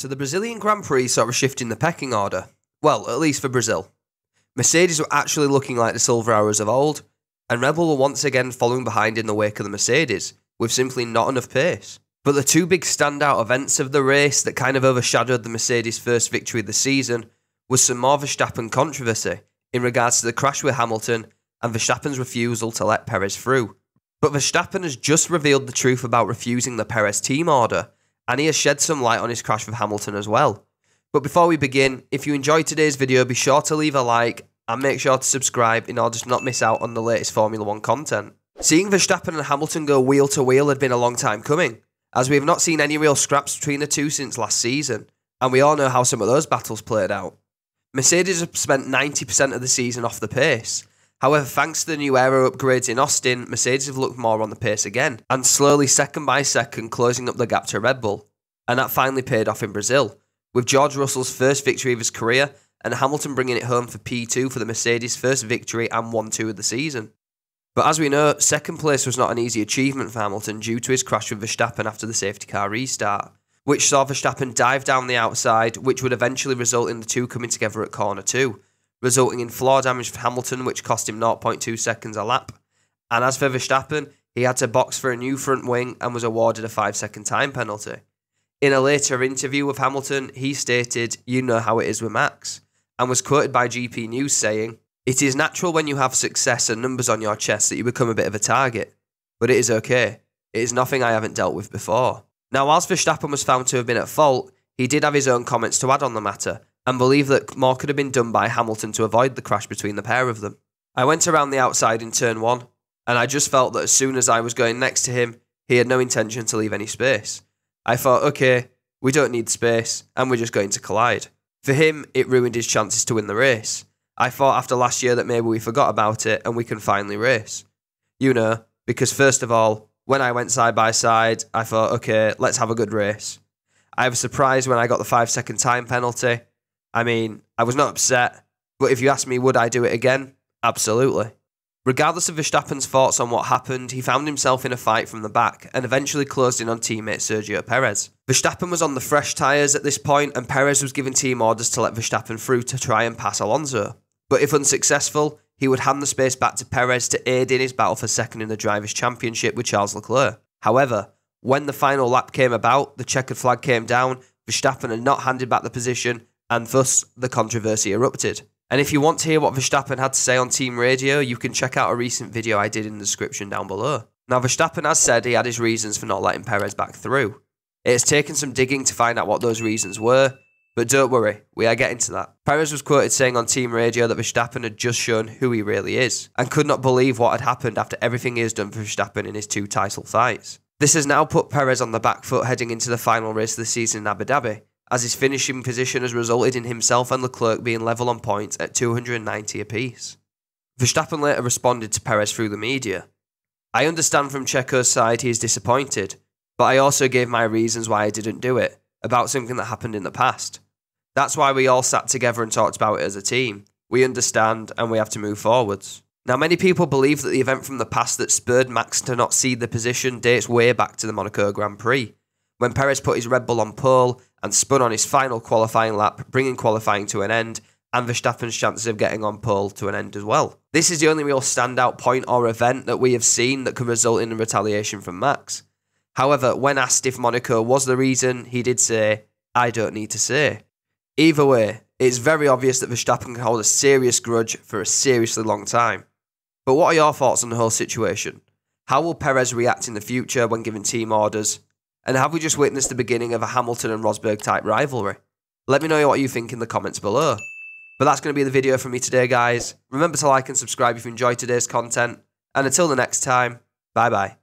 So the Brazilian Grand Prix saw a shift in the pecking order. Well, at least for Brazil. Mercedes were actually looking like the silver hours of old, and Red Bull were once again following behind in the wake of the Mercedes, with simply not enough pace. But the two big standout events of the race that kind of overshadowed the Mercedes' first victory of the season was some more Verstappen controversy in regards to the crash with Hamilton and Verstappen's refusal to let Perez through. But Verstappen has just revealed the truth about refusing the Perez team order and he has shed some light on his crash with Hamilton as well. But before we begin, if you enjoyed today's video, be sure to leave a like and make sure to subscribe in order to not miss out on the latest Formula 1 content. Seeing Verstappen and Hamilton go wheel to wheel had been a long time coming, as we have not seen any real scraps between the two since last season, and we all know how some of those battles played out. Mercedes have spent 90% of the season off the pace, However, thanks to the new aero upgrades in Austin, Mercedes have looked more on the pace again, and slowly, second by second, closing up the gap to Red Bull. And that finally paid off in Brazil, with George Russell's first victory of his career and Hamilton bringing it home for P2 for the Mercedes' first victory and 1 2 of the season. But as we know, second place was not an easy achievement for Hamilton due to his crash with Verstappen after the safety car restart, which saw Verstappen dive down the outside, which would eventually result in the two coming together at corner 2 resulting in floor damage for Hamilton, which cost him 0.2 seconds a lap. And as for Verstappen, he had to box for a new front wing and was awarded a 5 second time penalty. In a later interview with Hamilton, he stated, You know how it is with Max, and was quoted by GP News saying, It is natural when you have success and numbers on your chest that you become a bit of a target, but it is okay. It is nothing I haven't dealt with before. Now, whilst Verstappen was found to have been at fault, he did have his own comments to add on the matter, and believe that more could have been done by Hamilton to avoid the crash between the pair of them. I went around the outside in turn one, and I just felt that as soon as I was going next to him, he had no intention to leave any space. I thought, okay, we don't need space, and we're just going to collide. For him, it ruined his chances to win the race. I thought after last year that maybe we forgot about it and we can finally race. You know, because first of all, when I went side by side, I thought, okay, let's have a good race. I was surprised when I got the five second time penalty, I mean, I was not upset, but if you ask me, would I do it again? Absolutely. Regardless of Verstappen's thoughts on what happened, he found himself in a fight from the back and eventually closed in on teammate Sergio Perez. Verstappen was on the fresh tyres at this point, and Perez was giving team orders to let Verstappen through to try and pass Alonso. But if unsuccessful, he would hand the space back to Perez to aid in his battle for second in the Drivers' Championship with Charles Leclerc. However, when the final lap came about, the checkered flag came down, Verstappen had not handed back the position, and thus the controversy erupted. And if you want to hear what Verstappen had to say on team radio, you can check out a recent video I did in the description down below. Now, Verstappen has said he had his reasons for not letting Perez back through. It has taken some digging to find out what those reasons were, but don't worry, we are getting to that. Perez was quoted saying on team radio that Verstappen had just shown who he really is, and could not believe what had happened after everything he has done for Verstappen in his two title fights. This has now put Perez on the back foot heading into the final race of the season in Abu Dhabi, as his finishing position has resulted in himself and Leclerc being level on points at 290 apiece. Verstappen later responded to Perez through the media. I understand from Checo's side he is disappointed, but I also gave my reasons why I didn't do it, about something that happened in the past. That's why we all sat together and talked about it as a team. We understand and we have to move forwards. Now, many people believe that the event from the past that spurred Max to not cede the position dates way back to the Monaco Grand Prix, when Perez put his Red Bull on pole and spun on his final qualifying lap, bringing qualifying to an end and Verstappen's chances of getting on pole to an end as well. This is the only real standout point or event that we have seen that can result in a retaliation from Max. However, when asked if Monaco was the reason, he did say, I don't need to say. Either way, it's very obvious that Verstappen can hold a serious grudge for a seriously long time. But what are your thoughts on the whole situation? How will Perez react in the future when given team orders? And have we just witnessed the beginning of a Hamilton and Rosberg type rivalry? Let me know what you think in the comments below. But that's going to be the video for me today, guys. Remember to like and subscribe if you enjoyed today's content. And until the next time, bye bye.